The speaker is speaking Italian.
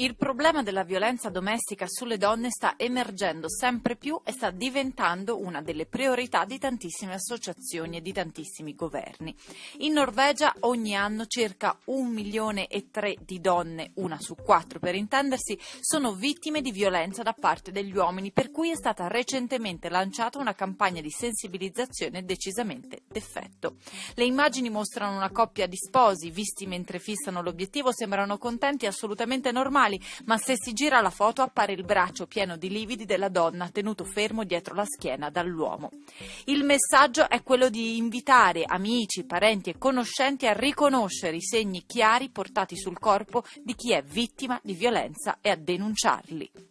Il problema della violenza domestica sulle donne sta emergendo sempre più e sta diventando una delle priorità di tantissime associazioni e di tantissimi governi. In Norvegia ogni anno circa un milione e tre di donne, una su quattro per intendersi, sono vittime di violenza da parte degli uomini, per cui è stata recentemente lanciata una campagna di sensibilizzazione decisamente d'effetto. Le immagini mostrano una coppia di sposi, visti mentre fissano l'obiettivo, sembrano contenti assolutamente normali giornali, ma se si gira la foto appare il braccio pieno di lividi della donna tenuto fermo dietro la schiena dall'uomo. Il messaggio è quello di invitare amici, parenti e conoscenti a riconoscere i segni chiari portati sul corpo di chi è vittima di violenza e a denunciarli.